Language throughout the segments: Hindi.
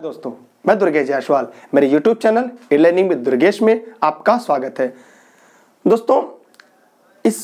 दोस्तों मैं दुर्गेश जायसवाल मेरे YouTube channel learning with Durgesh में आपका स्वागत है दोस्तों इस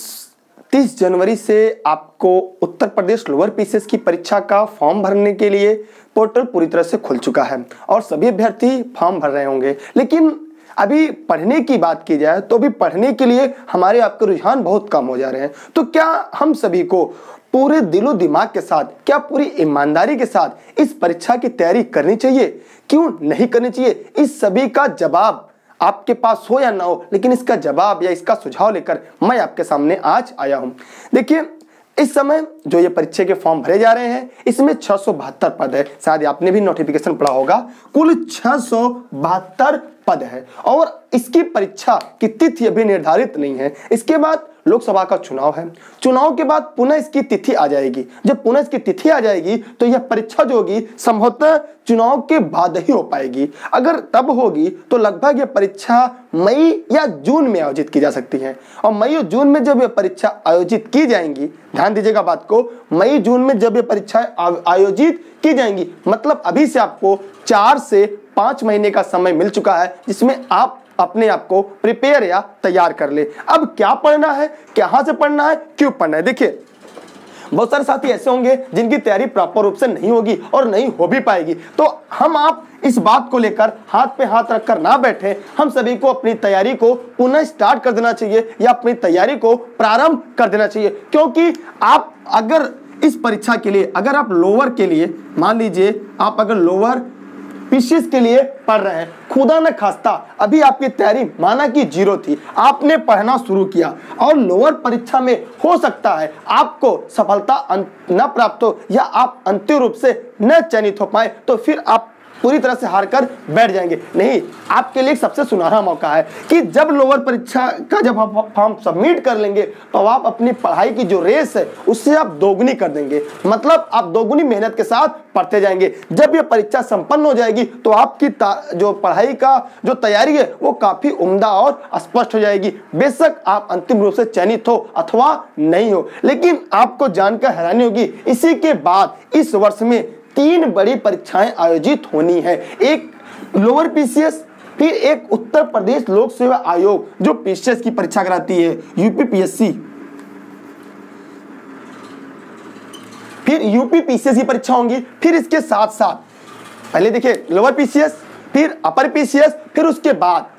30 जनवरी से आपको उत्तर प्रदेश लोअर पीसीएस की परीक्षा का फॉर्म भरने के लिए पोर्टल पूरी तरह से खुल चुका है और सभी अभ्यर्थी फॉर्म भर रहे होंगे लेकिन अभी पढ़ने की बात की जाए तो अभी पढ़ने के लिए हमारे आपके रुझान बहुत कम हो जा रहे हैं तो क्या हम सभी को पूरे दिलो दिमाग के साथ क्या पूरी ईमानदारी के साथ इस परीक्षा की तैयारी करनी चाहिए क्यों नहीं करनी चाहिए इस सभी का जवाब आपके पास हो या ना हो लेकिन इसका जवाब या इसका सुझाव लेकर मैं आपके सामने आज आया हूं देखिए इस समय जो ये परीक्षा के फॉर्म भरे जा रहे हैं इसमें छह पद है शायद आपने भी नोटिफिकेशन पढ़ा होगा कुल छह पद है और इसकी परीक्षा की तिथि अभी निर्धारित नहीं है इसके बाद लोकसभा का चुनाव है चुनाव के बाद पुनः इसकी तिथि आ जाएगी जब पुनः इसकी तिथि आ जाएगी तो यह परीक्षा जो होगी संभवतः चुनाव के बाद ही हो पाएगी अगर तब होगी तो लगभग यह परीक्षा मई या जून में आयोजित की जा सकती है और मई और जून में जब यह परीक्षा आयोजित की जाएंगी ध्यान दीजिएगा बात को मई जून में जब यह परीक्षा आयोजित की जाएंगी मतलब अभी से आपको चार से पांच महीने का समय मिल चुका है जिसमें आप अपने आप को प्रिपेयर या तैयार कर ले अब क्या पढ़ना है कहां से पढ़ना है क्यों पढ़ना है देखिए बहुत सारे साथी ऐसे होंगे जिनकी तैयारी प्रॉपर रूप से नहीं होगी और नहीं हो भी पाएगी तो हम आप इस बात को लेकर हाथ पे हाथ रखकर ना बैठे हम सभी को अपनी तैयारी को पुनः स्टार्ट कर देना चाहिए या अपनी तैयारी को प्रारंभ कर देना चाहिए क्योंकि आप अगर इस परीक्षा के लिए अगर आप लोअर के लिए मान लीजिए आप अगर लोअर पीसीस के लिए पढ़ रहे हैं खुदा न खास्ता अभी आपकी तैयारी माना कि जीरो थी आपने पढ़ना शुरू किया और लोअर परीक्षा में हो सकता है आपको सफलता न प्राप्त हो या आप अंतिम रूप से न चयनित हो पाए तो फिर आप पूरी तरह से हार कर बैठ जाएंगे नहीं आपके लिए सबसे सुनहरा मौका है कि जब लोअर परीक्षा का जब आप फॉर्म सबमिट कर लेंगे तो आप अपनी पढ़ाई की जो रेस है उससे आप दोगुनी कर देंगे मतलब आप दोगुनी मेहनत के साथ पढ़ते जाएंगे जब ये परीक्षा संपन्न हो जाएगी तो आपकी जो पढ़ाई का जो तैयारी है वो काफ़ी उम्दा और स्पष्ट हो जाएगी बेशक आप अंतिम रूप से चयनित हो अथवा नहीं हो लेकिन आपको जानकर हैरानी होगी इसी के बाद इस वर्ष में तीन बड़ी परीक्षाएं आयोजित होनी है एक लोअर पीसीएस फिर एक उत्तर प्रदेश लोक सेवा आयोग जो पीसीएस की परीक्षा कराती है यूपीपीएससी फिर यूपी पीसीएस की परीक्षा होंगी फिर इसके साथ साथ पहले देखिए लोअर पीसीएस फिर अपर पीसीएस फिर उसके बाद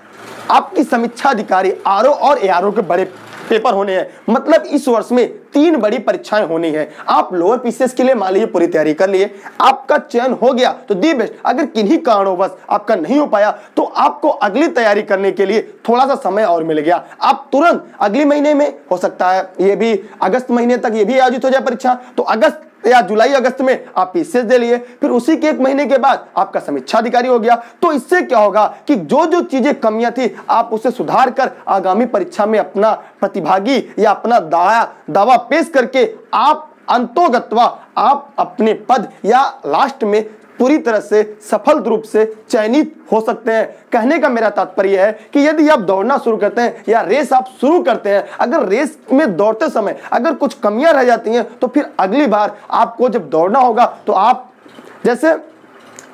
आपकी समीक्षा अधिकारी आर और ए के बड़े पेपर होने हैं मतलब इस वर्ष में तीन बड़ी परीक्षाएं होनी है आप लोअर पीसीएस के लिए मान लीजिए पूरी तैयारी कर लिए आपका चयन हो गया तो दी बेस्ट अगर किन्हीं कारणों बस आपका नहीं हो पाया तो आपको अगली तैयारी करने के लिए थोड़ा सा समय और मिल गया आप तुरंत अगले महीने में हो सकता है ये भी अगस्त महीने तक ये भी आयोजित हो जाए परीक्षा तो अगस्त या जुलाई अगस्त में आप पीसीएस दे लिए फिर उसी के एक महीने के बाद आपका समीक्षा अधिकारी हो गया तो इससे क्या होगा कि जो जो चीजें कमियां थी आप उसे सुधार कर आगामी परीक्षा में अपना प्रतिभागी या अपना दाया दावा पेश करके आप अंतोगत्वा आप अपने पद या लास्ट में पूरी तरह से सफल रूप से चयनित हो सकते हैं कहने का मेरा तात्पर्य है कि यदि आप दौड़ना शुरू करते हैं या रेस आप शुरू करते हैं अगर रेस में दौड़ते समय अगर कुछ कमियां रह जाती हैं तो फिर अगली बार आपको जब दौड़ना होगा तो आप जैसे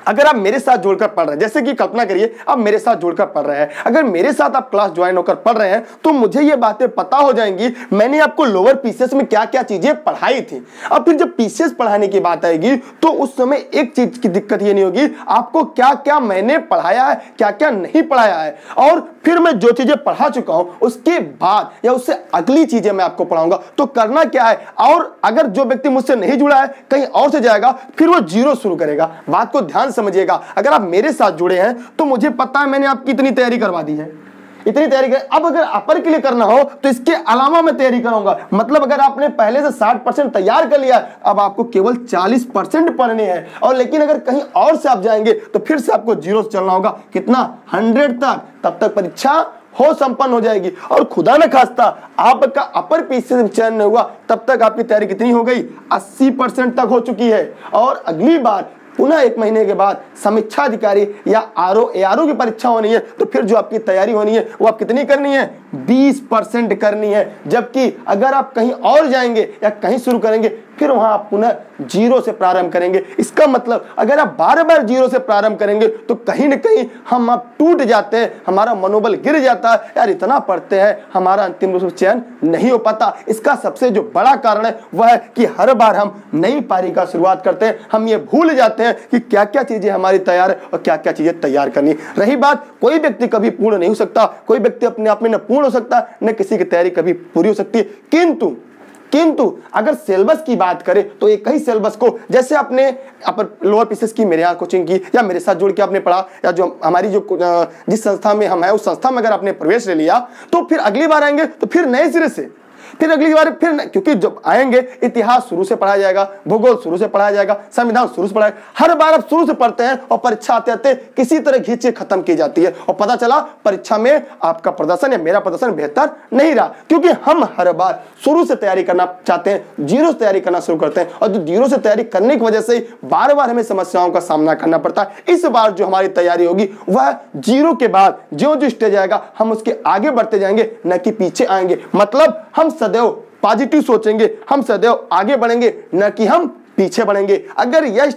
अगर आप मेरे साथ जुड़कर पढ़ रहे हैं जैसे कि कल्पना करिए आप मेरे साथ जुड़कर पढ़ रहे हैं अगर मेरे साथ आप क्लास ज्वाइन होकर पढ़ रहे हैं तो मुझे ये बातें पता हो जाएंगी मैंने आपको लोअर पीसेस में क्या क्या चीजें पढ़ाई थी अब फिर जब पीसेस पढ़ाने की बात आएगी तो उस समय एक चीज की दिक्कत ये नहीं होगी आपको क्या क्या मैंने पढ़ाया है क्या क्या नहीं पढ़ाया है और फिर मैं जो चीजें पढ़ा चुका हूं उसके बाद या उससे अगली चीजें मैं आपको पढ़ाऊंगा तो करना क्या है और अगर जो व्यक्ति मुझसे नहीं जुड़ा है कहीं और से जाएगा फिर वो जीरो शुरू करेगा बात को ध्यान समझिएगा अगर आप मेरे साथ जुड़े हैं तो मुझे पता है मैंने आपकी इतनी तैयारी करवा दी है इतनी तैयारी कर अब अगर अपर के लिए करना हो तो इसके अलावा मैं तैयारी करूंगा मतलब अगर आपने पहले से 60 परसेंट तैयार कर लिया अब आपको केवल 40 परसेंट पढ़ने हैं और लेकिन अगर कहीं और से आप जाएंगे तो फिर से आपको जीरो से चलना होगा कितना 100 तक तब तक परीक्षा हो संपन्न हो जाएगी और खुदा न खास्ता आपका अपर पीछे चयन नहीं हुआ तब तक आपकी तैयारी कितनी हो गई 80 परसेंट तक हो चुकी है और अगली बार पुनः एक महीने के बाद समीक्षा अधिकारी या R O A R O की परीक्षा होनी है तो फिर जो आपकी तैयारी होनी है वो आप कितनी करनी है 20 परसेंट करनी है जबकि अगर आप कहीं और जाएंगे या कहीं शुरू करेंगे फिर वहां आप पुनः जीरो से प्रारंभ करेंगे इसका मतलब अगर आप बार बार जीरो से प्रारंभ करेंगे तो कहीं ना कहीं हम आप टूट जाते हैं हमारा मनोबल गिर जाता है यार इतना पढ़ते हैं हमारा अंतिम रूप से चयन नहीं हो पाता इसका सबसे जो बड़ा कारण है वह है कि हर बार हम नई पारी का शुरुआत करते हैं हम ये भूल जाते हैं कि क्या क्या चीजें हमारी तैयार है और क्या क्या चीजें तैयार करनी रही बात कोई व्यक्ति कभी पूर्ण नहीं हो सकता कोई व्यक्ति अपने आप में न पूर्ण हो सकता न किसी की तैयारी कभी पूरी हो सकती किंतु किंतु अगर सिलेबस की बात करें तो एक ही सिलेबस को जैसे आपने अपर लोअर पीसेस की मेरे यहाँ कोचिंग की या मेरे साथ जुड़ के आपने पढ़ा या जो हमारी जो जिस संस्था में हम है उस संस्था में अगर आपने प्रवेश ले लिया तो फिर अगली बार आएंगे तो फिर नए सिरे से फिर अगली बार फिर क्योंकि जब आएंगे इतिहास शुरू से पढ़ाया जाएगा भूगोल शुरू से पढ़ाया जाएगा संविधान शुरू से पढ़ाया हर बार आप शुरू से पढ़ते हैं और परीक्षा आते आते किसी तरह घींचे खत्म की जाती है और पता चला परीक्षा में आपका प्रदर्शन या मेरा प्रदर्शन बेहतर नहीं रहा क्योंकि हम हर बार शुरू से तैयारी करना चाहते हैं जीरो से तैयारी करना शुरू करते हैं और जो जीरो से तैयारी करने की वजह से बार बार हमें समस्याओं का सामना करना पड़ता है इस बार जो हमारी तैयारी होगी वह जीरो के बाद जो जो स्टेज आएगा हम उसके आगे बढ़ते जाएंगे न कि पीछे आएंगे मतलब हम सदैव पॉजिटिव सोचेंगे हम सदैव आगे बढ़ेंगे न कि हम पीछे बढ़ेंगे अगर यह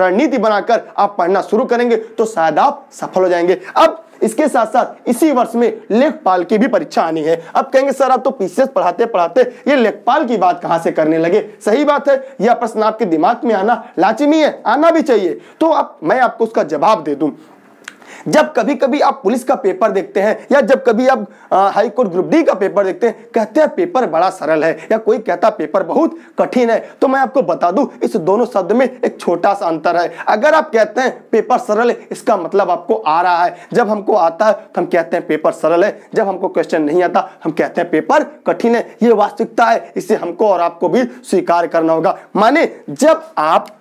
रणनीति बनाकर आप पढ़ना शुरू करेंगे तो शायद आप सफल हो जाएंगे अब इसके साथ साथ इसी वर्ष में लेखपाल की भी परीक्षा आनी है अब कहेंगे सर आप तो पीसीएस पढ़ाते पढ़ाते ये लेखपाल की बात कहां से करने लगे सही बात है यह प्रश्न आपके दिमाग में आना लाचिमी है आना भी चाहिए तो आप मैं आपको उसका जवाब दे दूं जब कभी कभी आप पुलिस का पेपर देखते हैं या जब कभी आप हाईकोर्ट ग्रुप डी का पेपर देखते हैं कहते हैं पेपर बड़ा सरल है या कोई कहता पेपर बहुत कठिन है तो मैं आपको बता दू इस दोनों शब्द में एक छोटा सा अंतर है अगर आप कहते हैं पेपर सरल है इसका मतलब आपको आ रहा है जब हमको आता है तो हम कहते हैं पेपर सरल है जब हमको क्वेश्चन नहीं आता हम कहते हैं पेपर कठिन है ये वास्तविकता है इसे हमको और आपको भी स्वीकार करना होगा माने जब आप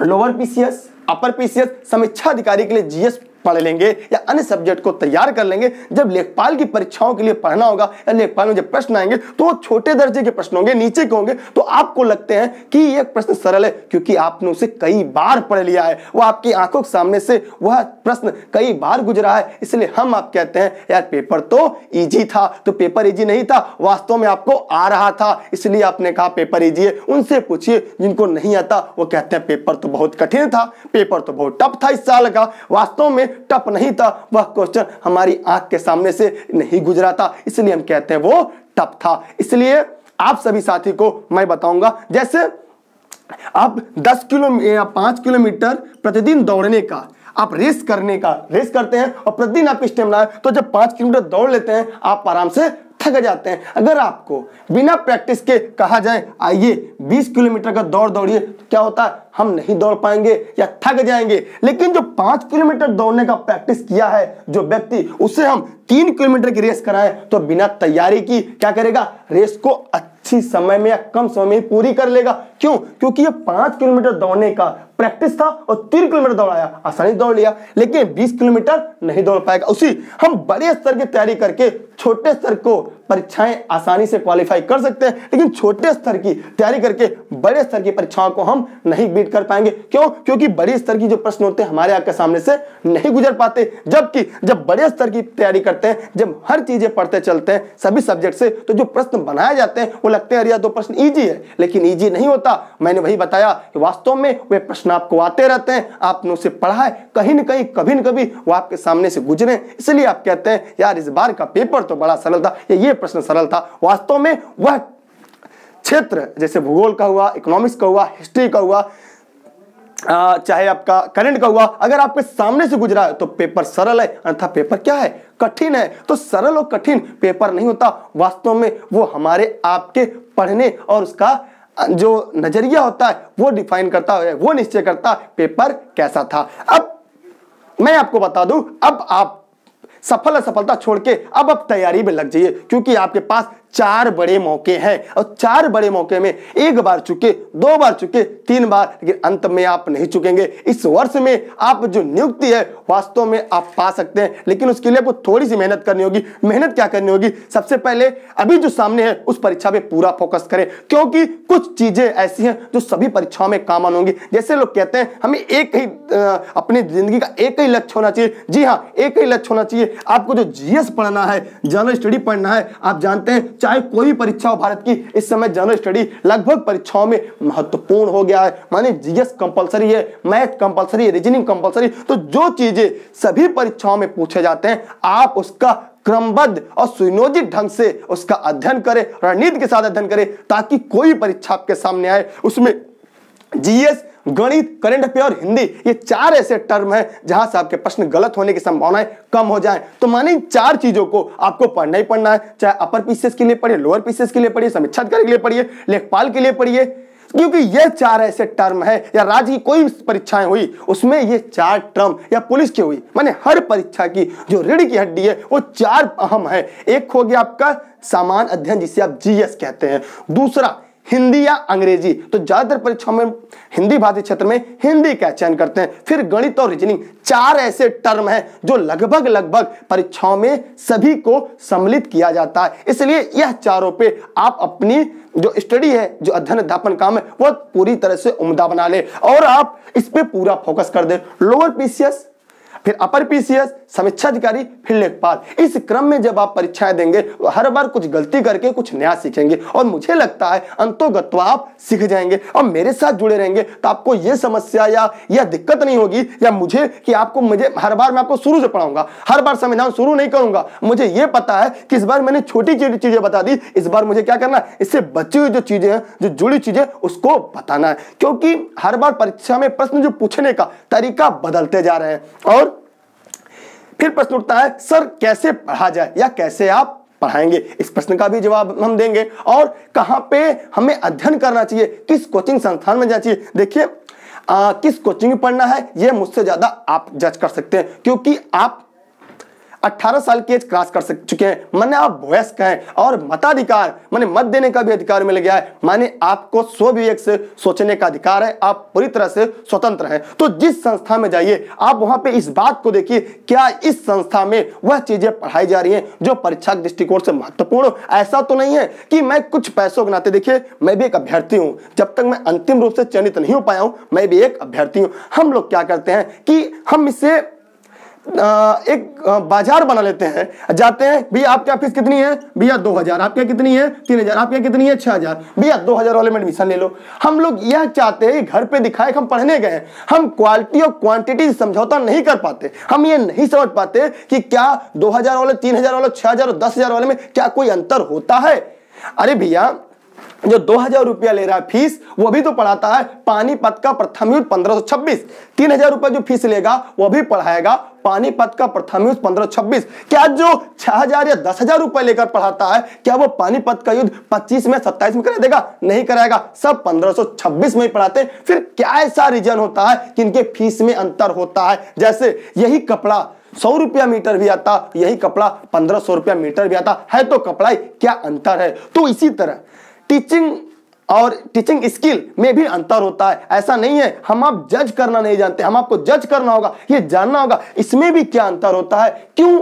लोअर पीसीएस अपर पीसीएस समीक्षा अधिकारी के लिए जीएस पढ़ लेंगे या अन्य सब्जेक्ट को तैयार कर लेंगे जब लेखपाल की परीक्षाओं के लिए पढ़ना होगा या लेखपाल में जब प्रश्न आएंगे तो वो छोटे दर्जे के प्रश्न होंगे नीचे के होंगे तो आपको लगते हैं कि ये प्रश्न सरल है क्योंकि आपने उसे कई बार पढ़ लिया है वो आपकी आंखों के सामने से वह प्रश्न कई बार गुजरा है इसलिए हम आप कहते हैं यार पेपर तो ईजी था तो पेपर ईजी नहीं था वास्तव में आपको आ रहा था इसलिए आपने कहा पेपर ईजी है उनसे पूछिए जिनको नहीं आता वो कहते हैं पेपर तो बहुत कठिन था पेपर तो बहुत टफ था इस साल का वास्तव में टफ नहीं था वह क्वेश्चन हमारी आंख के सामने से नहीं गुजरा था इसलिए हम कहते हैं वो टफ था इसलिए आप सभी साथी को मैं बताऊंगा जैसे आप 10 किलो या 5 किलोमीटर प्रतिदिन दौड़ने का आप रेस करने का रेस करते हैं और प्रतिदिन आपकी स्टेमिना तो जब पांच किलोमीटर दौड़ लेते हैं आप आराम से थक जाते हैं अगर आपको बिना प्रैक्टिस के कहा जाए आइए 20 किलोमीटर का दौड़ दौड़िए तो क्या होता है हम नहीं दौड़ पाएंगे या थक जाएंगे लेकिन जो पांच किलोमीटर दौड़ने का प्रैक्टिस किया है जो व्यक्ति उसे हम तीन किलोमीटर की रेस कराए तो बिना तैयारी की क्या करेगा रेस को अच्छी समय में या कम समय में पूरी कर लेगा क्यों क्योंकि ये पांच किलोमीटर दौड़ने का प्रैक्टिस था और तीन किलोमीटर दौड़ाया आसानी दौड़ लिया लेकिन बीस किलोमीटर नहीं दौड़ पाएगा उसी हम बड़े स्तर की तैयारी करके छोटे स्तर को परीक्षाएं आसानी से क्वालिफाई कर सकते हैं लेकिन छोटे स्तर की तैयारी करके बड़े स्तर की परीक्षाओं को हम नहीं बीट कर पाएंगे क्यों क्योंकि बड़े स्तर की जो प्रश्न होते हैं हमारे आपके सामने से नहीं गुजर पाते जबकि जब बड़े स्तर की तैयारी करते हैं जब हर चीजें पढ़ते चलते हैं सभी सब्जेक्ट से तो जो प्रश्न बनाए जाते हैं वो लगते हैं अरे दो प्रश्न ईजी है लेकिन ईजी नहीं होता बताया मैंने वही बताया कि वास्तव में वे प्रश्न आपको आते रहते हैं आपने उसे पढ़ा है कहीं ना कहीं कभी न कभी वो आपके सामने से गुजरे इसलिए आप कहते हैं यार इस बार का पेपर तो बड़ा सरल था ये, ये प्रश्न सरल था वास्तव में वह क्षेत्र जैसे भूगोल का हुआ इकोनॉमिक्स का हुआ हिस्ट्री का हुआ आ, चाहे आपका करंट का हुआ अगर आपके सामने से गुजरा है तो पेपर सरल है अर्थात पेपर क्या है कठिन है तो सरल और कठिन पेपर नहीं होता वास्तव में वो हमारे आपके पढ़ने और उसका जो नजरिया होता है वो डिफाइन करता है वो निश्चय करता है पेपर कैसा था अब मैं आपको बता दूं अब आप सफल असफलता छोड़ के अब अब तैयारी में लग जाइए क्योंकि आपके पास चार बड़े मौके हैं और चार बड़े मौके में एक बार चुके दो बार चुके तीन बार लेकिन अंत में आप नहीं चुकेंगे इस वर्ष में आप जो नियुक्ति है वास्तव में आप पा सकते हैं लेकिन उसके लिए आपको थोड़ी सी मेहनत करनी होगी मेहनत क्या करनी होगी सबसे पहले अभी जो सामने है उस परीक्षा पे पूरा फोकस करें क्योंकि कुछ चीजें ऐसी हैं जो सभी परीक्षाओं में काम आन होंगी जैसे लोग कहते हैं हमें एक ही अपनी जिंदगी का एक ही लक्ष्य होना चाहिए जी हाँ एक ही लक्ष्य होना चाहिए आपको जो जीएस पढ़ना है जनरल स्टडी पढ़ना है आप जानते हैं चाहे कोई परीक्षा हो भारत की इस समय जनरल स्टडी लगभग परीक्षाओं में महत्वपूर्ण हो गया है माने जीएस कंपलसरी है मैथ कंपलसरी है रीजनिंग कंपलसरी तो जो चीजें सभी परीक्षाओं में पूछे जाते हैं आप उसका क्रमबद्ध और सुनियोजित ढंग से उसका अध्ययन करें रणनीति के साथ अध्ययन करें ताकि कोई परीक्षा आपके सामने आए उसमें जीएस गणित करंट अफेयर हिंदी ये चार ऐसे टर्म है जहां से आपके प्रश्न गलत होने की संभावनाएं कम हो जाए तो माने इन चार चीजों को आपको पढ़ना ही पढ़ना है चाहे अपर पीसीएस के लिए पढ़िए लोअर पीसीएस के लिए पढ़िए समीक्षाधिकारी के लिए पढ़िए लेखपाल के लिए पढ़िए क्योंकि ये चार ऐसे टर्म है या राज्य की कोई परीक्षाएं हुई उसमें ये चार टर्म या पुलिस की हुई माने हर परीक्षा की जो रीढ़ की हड्डी है वो चार अहम है एक हो गया आपका सामान्य अध्ययन जिसे आप जीएस कहते हैं दूसरा हिंदी या अंग्रेजी तो ज्यादातर परीक्षाओं में हिंदी भाषी क्षेत्र में हिंदी का चयन करते हैं फिर गणित और रीजनिंग चार ऐसे टर्म हैं जो लगभग लगभग परीक्षाओं में सभी को सम्मिलित किया जाता है इसलिए यह चारों पे आप अपनी जो स्टडी है जो अध्ययन अध्यापन काम है वह पूरी तरह से उम्दा बना ले और आप इस पर पूरा फोकस कर दे लोअर पीसीएस फिर अपर पीसीएस समीक्षा अधिकारी फिर लेखपाल इस क्रम में जब आप परीक्षाएं देंगे तो हर बार कुछ गलती करके कुछ नया सीखेंगे और मुझे लगता है अंतोगत्वा आप सीख जाएंगे और मेरे साथ जुड़े रहेंगे तो आपको ये समस्या या यह दिक्कत नहीं होगी या मुझे कि आपको मुझे हर बार मैं आपको शुरू से पढ़ाऊंगा हर बार संविधान शुरू नहीं करूंगा मुझे ये पता है कि इस बार मैंने छोटी छोटी चीजें बता दी इस बार मुझे क्या करना है इससे बची हुई जो चीजें हैं जो जुड़ी चीजें उसको बताना है क्योंकि हर बार परीक्षा में प्रश्न जो पूछने का तरीका बदलते जा रहे हैं और फिर प्रश्न उठता है सर कैसे पढ़ा जाए या कैसे आप पढ़ाएंगे इस प्रश्न का भी जवाब हम देंगे और कहां पे हमें अध्ययन करना चाहिए किस कोचिंग संस्थान में जाना चाहिए देखिए आ, किस कोचिंग में पढ़ना है यह मुझसे ज़्यादा आप जज कर सकते हैं क्योंकि आप 18 साल की एज क्रॉस कर सक चुके हैं माने आप वयस्क हैं और मताधिकार माने मत देने का भी अधिकार मिल गया है माने आपको स्वविवेक से सोचने का अधिकार है आप पूरी तरह से स्वतंत्र हैं तो जिस संस्था में जाइए आप वहां पे इस बात को देखिए क्या इस संस्था में वह चीजें पढ़ाई जा रही है जो परीक्षा के दृष्टिकोण से महत्वपूर्ण ऐसा तो नहीं है कि मैं कुछ पैसों के नाते देखिए मैं भी एक अभ्यर्थी हूं जब तक मैं अंतिम रूप से चयनित नहीं हो पाया हूं मैं भी एक अभ्यर्थी हूं हम लोग क्या करते हैं कि हम इसे एक बाजार बना लेते हैं जाते हैं भैया आपकी ऑफिस कितनी है भैया दो हजार आपके कितनी है तीन हजार आपके कितनी है छह हजार भैया दो हजार वाले में एडमिशन ले लो हम लोग यह चाहते हैं घर पे दिखाए हम पढ़ने गए हम क्वालिटी और क्वांटिटी समझौता नहीं कर पाते हम ये नहीं समझ पाते कि क्या दो हजार वाले तीन हजार वाले छह हजार और दस हजार वाले में क्या कोई अंतर होता है अरे भैया जो दो हजार रुपया ले रहा है फीस वो भी तो पढ़ाता है पानीपत का प्रथम युद्ध पंद्रह सौ छब्बीस तीन हजार रुपया जो फीस लेगा वो भी पढ़ाएगा पानीपत का प्रथम युद्ध पंद्रह छब्बीस क्या जो छह हजार या दस हजार रुपया लेकर पढ़ाता है क्या वो पानीपत का युद्ध पच्चीस में सत्ताईस में करा देगा नहीं कराएगा सब पंद्रह सौ छब्बीस में ही पढ़ाते फिर क्या ऐसा रीजन होता है कि इनके फीस में अंतर होता है जैसे यही कपड़ा सौ रुपया मीटर भी आता यही कपड़ा पंद्रह सौ रुपया मीटर भी आता है तो कपड़ा क्या अंतर है तो इसी तरह टीचिंग और टीचिंग स्किल में भी अंतर होता है ऐसा नहीं है हम आप जज करना नहीं जानते हम आपको जज करना होगा ये जानना होगा इसमें भी क्या अंतर होता है क्यों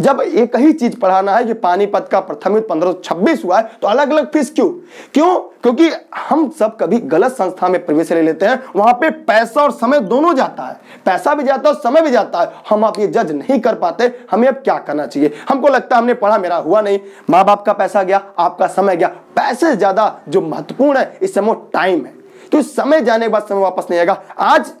जब एक ही चीज पढ़ाना है कि पानीपत का प्रथम सौ छब्बीस हुआ है तो अलग अलग फीस क्यों क्यों क्योंकि हम सब कभी गलत संस्था में प्रवेश ले लेते हैं वहां पे पैसा और समय दोनों जाता है पैसा भी जाता है और समय भी जाता है हम आप ये जज नहीं कर पाते हमें अब क्या करना चाहिए हमको लगता है हमने पढ़ा मेरा हुआ नहीं माँ बाप का पैसा गया आपका समय गया पैसे ज्यादा जो महत्वपूर्ण है इस समय टाइम है तो समय जाने के बाद समय वापस नहीं आएगा आज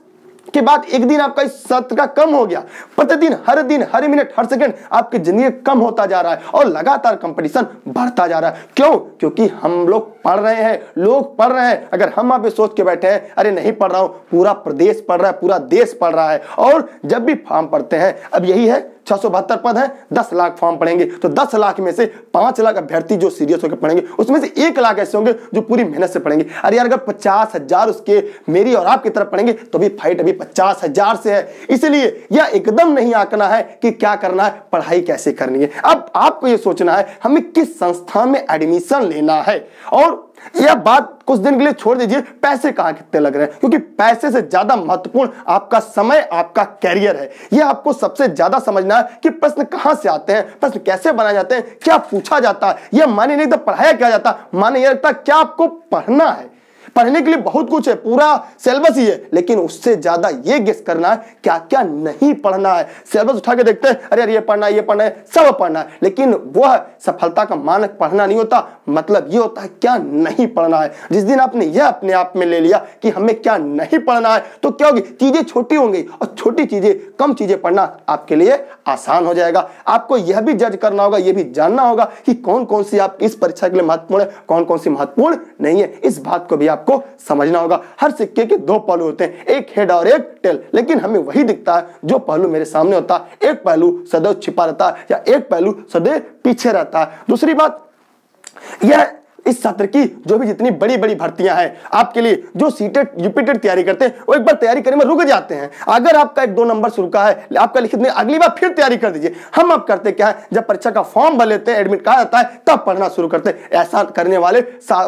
के बाद एक दिन आपका इस सत्र का कम हो गया प्रतिदिन हर दिन हर मिनट हर सेकंड आपकी जिंदगी कम होता जा रहा है और लगातार कंपटीशन बढ़ता जा रहा है क्यों क्योंकि हम लोग पढ़ रहे हैं लोग पढ़ रहे हैं अगर हम आप सोच के बैठे हैं अरे नहीं पढ़ रहा हूं पूरा प्रदेश पढ़ रहा है पूरा देश पढ़ रहा है और जब भी फॉर्म पढ़ते हैं अब यही है छह पद है दस लाख फॉर्म पड़ेंगे तो दस लाख में से पांच लाख अभ्यर्थी जो सीरियस होकर पढ़ेंगे उसमें से एक लाख ऐसे होंगे जो पूरी मेहनत से पढ़ेंगे अरे यार अगर पचास हजार उसके मेरी और आपकी तरफ पढ़ेंगे तो भी फाइट अभी पचास हजार से है इसलिए यह एकदम नहीं आंकना है कि क्या करना है पढ़ाई कैसे करनी है अब आपको यह सोचना है हमें किस संस्था में एडमिशन लेना है और यह बात कुछ दिन के लिए छोड़ दीजिए पैसे कहां कितने लग रहे हैं क्योंकि पैसे से ज्यादा महत्वपूर्ण आपका समय आपका कैरियर है यह आपको सबसे ज्यादा समझना है कि प्रश्न कहां से आते हैं प्रश्न कैसे बनाए जाते हैं क्या पूछा जाता है यह मान्य नहीं तो पढ़ाया क्या जाता माने यह लगता क्या आपको पढ़ना है पढ़ने के लिए बहुत कुछ है पूरा सिलेबस ही है लेकिन उससे ज्यादा ये गेस करना है क्या क्या नहीं पढ़ना है सिलेबस उठा के देखते हैं अरे यार ये पढ़ना है ये पढ़ना है सब पढ़ना है लेकिन वह सफलता का मानक पढ़ना नहीं होता मतलब ये होता है क्या नहीं पढ़ना है जिस दिन आपने यह अपने आप में ले लिया कि हमें क्या नहीं पढ़ना है तो क्या होगी चीजें छोटी होंगी और छोटी चीजें कम चीजें पढ़ना आपके लिए आसान हो जाएगा आपको यह भी जज करना होगा यह भी जानना होगा कि कौन कौन सी आप इस परीक्षा के लिए महत्वपूर्ण है कौन कौन सी महत्वपूर्ण नहीं है इस बात को भी आप आपको समझना होगा हर सिक्के के दो पहलू होते हैं एक हेड और एक टेल लेकिन हमें वही दिखता है जो पहलू मेरे सामने होता है एक पहलू सदैव छिपा रहता है या एक पहलू सदैव पीछे रहता है दूसरी बात यह इस सत्र की जो भी जितनी बड़ी बड़ी भर्तियां हैं आपके लिए जो सीटेड यूपीटेट तैयारी करते हैं वो एक बार तैयारी करने में रुक जाते हैं अगर आपका एक दो नंबर शुरू का है आपका लिखित में अगली बार फिर तैयारी कर दीजिए हम अब करते क्या है जब परीक्षा का फॉर्म भर लेते हैं एडमिट कहा जाता है तब पढ़ना शुरू करते ऐसा करने वाले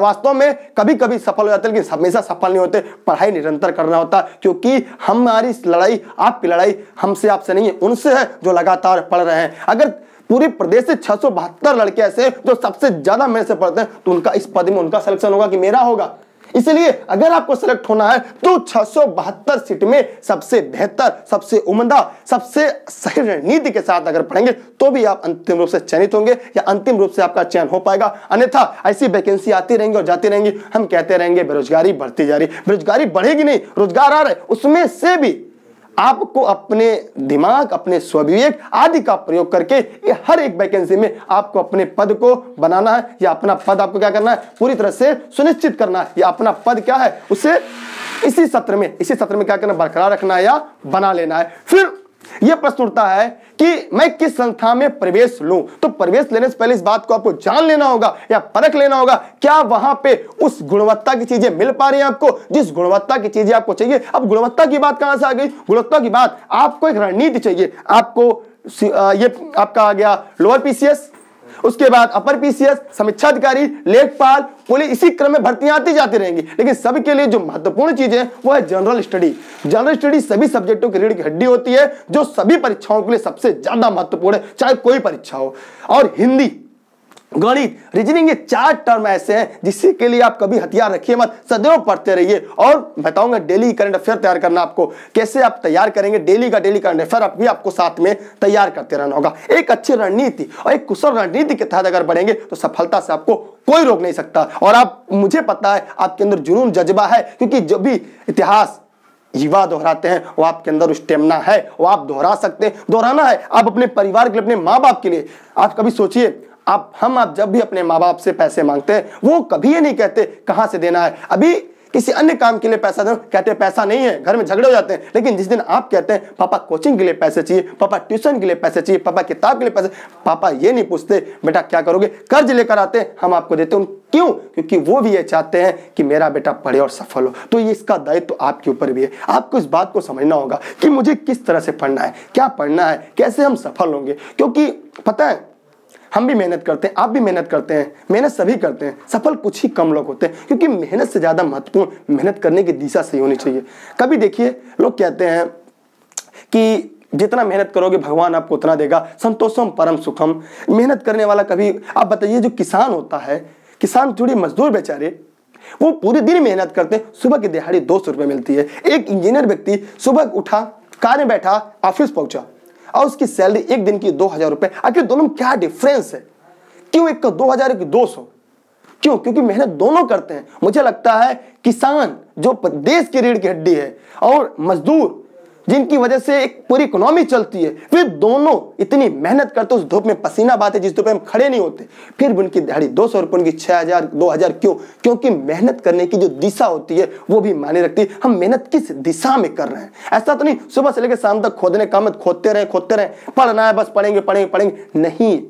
वास्तव में कभी कभी सफल हो जाते लेकिन हमेशा सफल नहीं होते पढ़ाई निरंतर करना होता क्योंकि हमारी लड़ाई आपकी लड़ाई हमसे आपसे नहीं है उनसे है जो लगातार पढ़ रहे हैं अगर पूरे प्रदेश से छह लड़के ऐसे जो सबसे ज्यादा मेरे से पढ़ते हैं तो उनका इस पद में उनका सिलेक्शन होगा कि मेरा होगा इसलिए अगर आपको सिलेक्ट होना है तो छह सीट में सबसे बेहतर सबसे उमदा सबसे सही रणनीति के साथ अगर पढ़ेंगे तो भी आप अंतिम रूप से चयनित होंगे या अंतिम रूप से आपका चयन हो पाएगा अन्यथा ऐसी वैकेंसी आती रहेंगी और जाती रहेंगी हम कहते रहेंगे बेरोजगारी बढ़ती जा रही बेरोजगारी बढ़ेगी नहीं रोजगार आ रहा है उसमें से भी आपको अपने दिमाग अपने स्वविवेक आदि का प्रयोग करके हर एक वैकेंसी में आपको अपने पद को बनाना है या अपना पद आपको क्या करना है पूरी तरह से सुनिश्चित करना है या अपना पद क्या है उसे इसी सत्र में इसी सत्र में क्या करना बरकरार रखना है या बना लेना है फिर यह प्रश्न उठता है कि मैं किस संस्था में प्रवेश लूं तो प्रवेश लेने से पहले इस बात को आपको जान लेना होगा या परख लेना होगा क्या वहां पे उस गुणवत्ता की चीजें मिल पा रही हैं आपको जिस गुणवत्ता की चीजें आपको चाहिए अब गुणवत्ता की बात कहां से आ गई गुणवत्ता की बात आपको एक रणनीति चाहिए आपको ये आपका आ गया लोअर पीसीएस उसके बाद अपर पीसीएस समीक्षा अधिकारी लेखपाल पुलिस इसी क्रम में भर्ती आती जाती रहेंगी लेकिन सबके लिए जो महत्वपूर्ण चीज है वो है जनरल स्टडी जनरल स्टडी सभी सब्जेक्टों की रीढ़ की हड्डी होती है जो सभी परीक्षाओं के लिए सबसे ज्यादा महत्वपूर्ण है चाहे कोई परीक्षा हो और हिंदी गणित रीजनिंग ये चार टर्म ऐसे हैं जिससे के लिए आप कभी हथियार रखिए मत सदैव पढ़ते रहिए और बताऊंगा डेली करंट अफेयर तैयार करना आपको कैसे आप तैयार करेंगे डेली का डेली करंट अफेयर आप भी आपको साथ में तैयार करते रहना होगा एक अच्छी रणनीति और एक कुशल रणनीति के तहत अगर बढ़ेंगे तो सफलता से आपको कोई रोक नहीं सकता और आप मुझे पता है आपके अंदर जुनून जज्बा है क्योंकि जब भी इतिहास युवा दोहराते हैं वो आपके अंदर स्टेमिना है वो आप दोहरा सकते हैं दोहराना है आप अपने परिवार के लिए अपने माँ बाप के लिए आप कभी सोचिए आप हम आप जब भी अपने माँ बाप से पैसे मांगते हैं वो कभी ये नहीं कहते कहाँ से देना है अभी किसी अन्य काम के लिए पैसा दो कहते हैं पैसा नहीं है घर में झगड़े हो जाते हैं लेकिन जिस दिन आप कहते हैं पापा कोचिंग के लिए पैसे चाहिए पापा ट्यूशन के लिए पैसे चाहिए पापा किताब के लिए पैसे पापा ये नहीं पूछते बेटा क्या करोगे कर्ज लेकर आते हैं हम आपको देते हैं क्यों क्योंकि वो भी ये चाहते हैं कि मेरा बेटा पढ़े और सफल हो तो ये इसका दायित्व तो आपके ऊपर भी है आपको इस बात को समझना होगा कि मुझे किस तरह से पढ़ना है क्या पढ़ना है कैसे हम सफल होंगे क्योंकि पता है हम भी मेहनत करते हैं आप भी मेहनत करते हैं मेहनत सभी करते हैं सफल कुछ ही कम लोग होते हैं क्योंकि मेहनत से ज़्यादा महत्वपूर्ण मेहनत करने की दिशा सही होनी चाहिए कभी देखिए लोग कहते हैं कि जितना मेहनत करोगे भगवान आपको उतना देगा संतोषम परम सुखम मेहनत करने वाला कभी आप बताइए जो किसान होता है किसान थोड़ी मजदूर बेचारे वो पूरे दिन मेहनत करते हैं सुबह की दिहाड़ी दो सौ रुपये मिलती है एक इंजीनियर व्यक्ति सुबह उठा कार में बैठा ऑफिस पहुंचा और उसकी सैलरी एक दिन की दो हजार रुपए आखिर दोनों में क्या डिफरेंस है क्यों एक का दो हजार एक दो सौ क्यों क्योंकि मेहनत दोनों करते हैं मुझे लगता है किसान जो देश की रीढ़ की हड्डी है और मजदूर जिनकी वजह से एक पूरी इकोनॉमी चलती है फिर दोनों इतनी मेहनत करते उस धूप में पसीना बात है जिस धूप में हम खड़े नहीं होते फिर भी उनकी दिहाड़ी दो सौ रुपये उनकी छः हज़ार दो हज़ार क्यों क्योंकि मेहनत करने की जो दिशा होती है वो भी मायने रखती है हम मेहनत किस दिशा में कर रहे हैं ऐसा तो नहीं सुबह से लेकर शाम तक खोदने का मत खोदते रहे खोदते रहे पढ़ना है बस पढ़ेंगे पढ़ेंगे पढ़ेंगे नहीं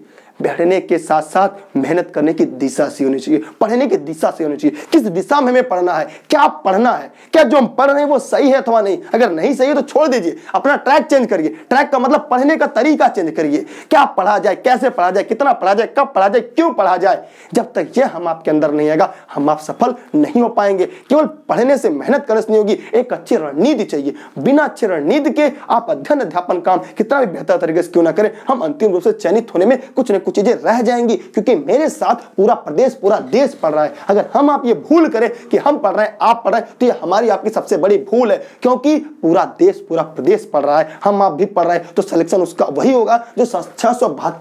बैठने के साथ साथ मेहनत करने की दिशा से होनी चाहिए पढ़ने की दिशा से होनी चाहिए किस दिशा में हमें पढ़ना है क्या पढ़ना है क्या जो हम पढ़ रहे हैं वो सही है अथवा नहीं अगर नहीं सही है तो छोड़ दीजिए अपना ट्रैक चेंज करिए ट्रैक का मतलब पढ़ने का तरीका चेंज करिए क्या पढ़ा जाए कैसे पढ़ा जाए कितना पढ़ा जाए कब पढ़ा जाए क्यों पढ़ा जाए जब तक यह हम आपके अंदर नहीं आएगा हम आप सफल नहीं हो पाएंगे केवल पढ़ने से मेहनत करने से नहीं होगी एक अच्छी रणनीति चाहिए बिना अच्छी रणनीति के आप अध्ययन अध्यापन काम कितना भी बेहतर तरीके से क्यों ना करें हम अंतिम रूप से चयनित होने में कुछ ना कुछ कुछ चीजें रह जाएंगी क्योंकि मेरे साथ पूरा प्रदेश पूरा देश पढ़ रहा है अगर हम आप ये भूल करें कि हम पढ़ रहे हैं आप पढ़ रहे हैं तो ये हमारी आपकी सबसे बड़ी भूल है क्योंकि पूरा देश पूरा प्रदेश पढ़ रहा है हम आप भी पढ़ रहे हैं तो सिलेक्शन उसका वही होगा जो छह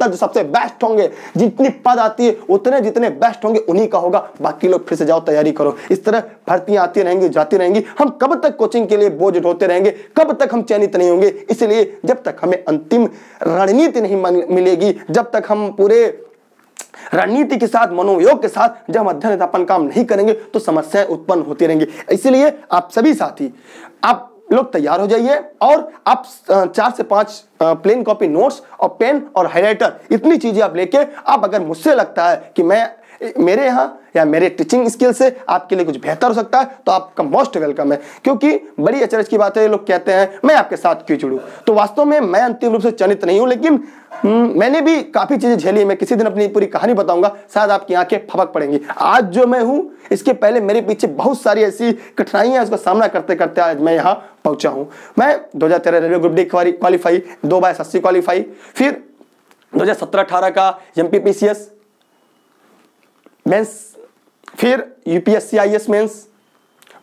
जो सबसे बेस्ट होंगे जितनी पद आती है उतने जितने बेस्ट होंगे उन्हीं का होगा बाकी लोग फिर से जाओ तैयारी करो इस तरह भर्तियां आती रहेंगी जाती रहेंगी हम कब तक कोचिंग के लिए बोझ ढोते रहेंगे कब तक हम चयनित नहीं होंगे इसलिए जब तक हमें अंतिम रणनीति नहीं मिलेगी जब तक हम पूरे रणनीति के साथ मनोयोग के साथ जब अध्ययन अपन काम नहीं करेंगे तो समस्याएं उत्पन्न होती रहेंगी इसलिए आप सभी साथी आप लोग तैयार हो जाइए और आप चार से पांच प्लेन कॉपी नोट्स और पेन और हाईलाइटर इतनी चीजें आप लेके आप अगर मुझसे लगता है कि मैं मेरे यहाँ या मेरे टीचिंग स्किल से आपके लिए कुछ बेहतर हो सकता है तो आपका मोस्ट वेलकम है क्योंकि बड़ी अचरज की बात है लोग कहते हैं मैं आपके साथ क्यों जुड़ू तो वास्तव में मैं अंतिम रूप से चयनित नहीं हूँ लेकिन हम्म, मैंने भी काफ़ी चीज़ें झेली मैं किसी दिन अपनी पूरी कहानी बताऊंगा शायद आपकी आंखें फपक पड़ेंगी आज जो मैं हूँ इसके पहले मेरे पीछे बहुत सारी ऐसी कठिनाइयां उसका सामना करते करते आज मैं यहाँ पहुंचा हूँ मैं दो हज़ार तेरह रेलवे ग्रुप डी क्वालिफाई दो बाय सस्सी क्वालिफाई फिर दो हज़ार का एम मेंस फिर यूपीएससी आईएएस मेंस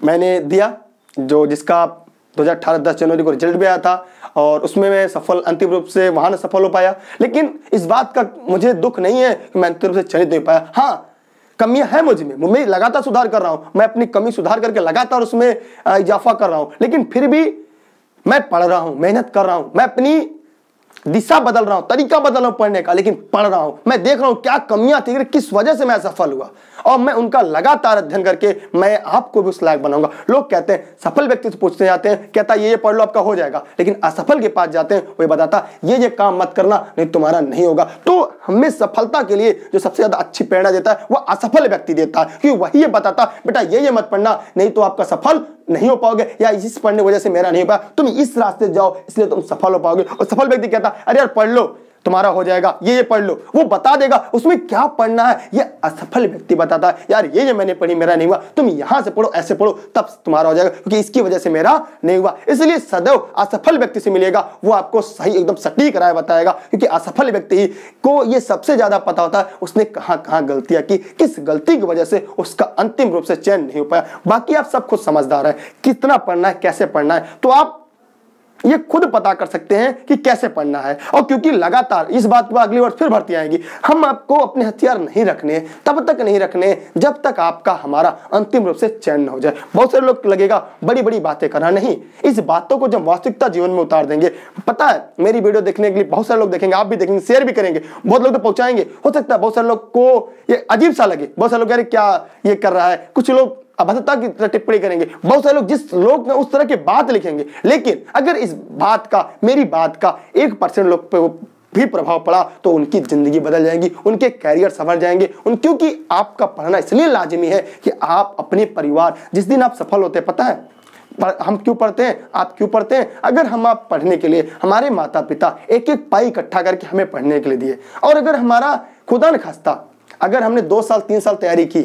मैंने दिया जो जिसका 2018 10 जनवरी को रिजल्ट भी आया था और उसमें मैं सफल अंतिम रूप से वहां ने सफल हो पाया लेकिन इस बात का मुझे दुख नहीं है कि मैं अंतिम रूप से चयनित नहीं पाया हाँ कमियां हैं मुझ में मैं लगातार सुधार कर रहा हूँ मैं अपनी कमी सुधार करके लगातार उसमें इजाफा कर रहा हूँ लेकिन फिर भी मैं पढ़ रहा हूँ मेहनत कर रहा हूँ मैं अपनी दिशा बदल रहा हूं तरीका बदल रहा हूं पढ़ने का लेकिन पढ़ रहा हूं मैं देख रहा हूं क्या कमियां थी किस वजह से मैं असफल हुआ और मैं उनका लगातार अध्ययन करके मैं आपको भी उस लायक बनाऊंगा लोग कहते हैं सफल व्यक्ति से पूछते जाते हैं कहता ये ये पढ़ लो आपका हो जाएगा लेकिन असफल के पास जाते हैं वो बताता ये ये काम मत करना नहीं तुम्हारा नहीं होगा तो हमें सफलता के लिए जो सबसे ज्यादा अच्छी प्रेरणा देता है वह असफल व्यक्ति देता है क्योंकि वही ये बताता बेटा ये ये मत पढ़ना नहीं तो आपका सफल नहीं हो पाओगे या इस पढ़ने की वजह से मेरा नहीं हो पाया तुम इस रास्ते जाओ इसलिए तुम सफल हो पाओगे और सफल व्यक्ति कहता अरे यार पढ़ लो तुम्हारा हो जाएगा ये ये पढ़ लो वो बता देगा उसमें क्या पढ़ना है ये असफल व्यक्ति बताता है यार ये जो मैंने पढ़ी मेरा नहीं हुआ तुम यहां से पढ़ो ऐसे पढ़ो तब तुम्हारा हो जाएगा क्योंकि इसकी वजह से मेरा नहीं हुआ इसलिए सदैव असफल व्यक्ति से मिलेगा वो आपको सही एकदम सटीक राय बताएगा क्योंकि असफल व्यक्ति को ये सबसे ज्यादा पता होता है उसने कहाँ कहाँ गलतियां की किस गलती की वजह से उसका अंतिम रूप से चयन नहीं हो पाया बाकी आप सब कुछ समझदार है कितना पढ़ना है कैसे पढ़ना है तो आप ये खुद पता कर सकते हैं कि कैसे पढ़ना है और क्योंकि लगातार इस बात पर अगली बार फिर भर्ती आएगी हम आपको अपने हथियार नहीं रखने तब तक नहीं रखने जब तक आपका हमारा अंतिम रूप से चयन न हो जाए बहुत सारे लोग लगेगा बड़ी बड़ी बातें करना नहीं इस बातों को जब वास्तविकता जीवन में उतार देंगे पता है मेरी वीडियो देखने के लिए बहुत सारे लोग देखेंगे आप भी देखेंगे शेयर भी करेंगे बहुत लोग तो पहुंचाएंगे हो सकता है बहुत सारे लोग को ये अजीब सा लगे बहुत सारे लोग कह रहे क्या ये कर रहा है कुछ लोग अभद्रता की टिप्पणी करेंगे बहुत सारे लोग जिस लोग में उस तरह की बात लिखेंगे लेकिन अगर इस बात का मेरी बात का एक परसेंट लोग पे भी प्रभाव पड़ा तो उनकी जिंदगी बदल जाएगी उनके कैरियर संवर जाएंगे उन क्योंकि आपका पढ़ना इसलिए लाजिमी है कि आप अपने परिवार जिस दिन आप सफल होते पता है पर हम क्यों पढ़ते हैं आप क्यों पढ़ते हैं अगर हम आप पढ़ने के लिए हमारे माता पिता एक एक पाई इकट्ठा करके हमें पढ़ने के लिए दिए और अगर हमारा खुदा न खास्ता अगर हमने दो साल तीन साल तैयारी की